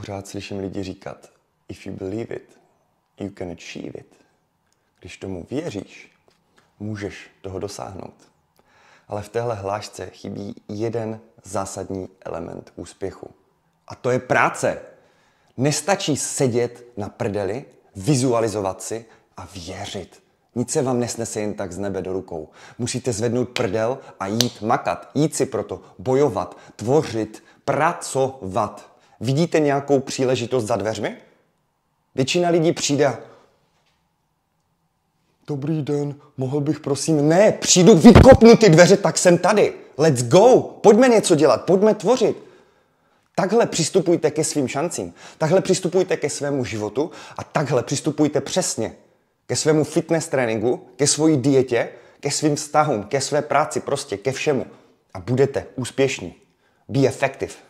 Pořád slyším lidi říkat, if you believe it, you can achieve it. Když tomu věříš, můžeš toho dosáhnout. Ale v téhle hlášce chybí jeden zásadní element úspěchu. A to je práce. Nestačí sedět na prdeli, vizualizovat si a věřit. Nic se vám nesnese jen tak z nebe do rukou. Musíte zvednout prdel a jít makat, jít si proto, bojovat, tvořit, pracovat. Vidíte nějakou příležitost za dveřmi? Většina lidí přijde Dobrý den, mohl bych prosím... Ne, přijdu, vykopnu ty dveře, tak jsem tady. Let's go, pojďme něco dělat, pojďme tvořit. Takhle přistupujte ke svým šancím, takhle přistupujte ke svému životu a takhle přistupujte přesně ke svému fitness tréninku, ke svoji dietě, ke svým vztahům, ke své práci, prostě ke všemu. A budete úspěšní. Be effective.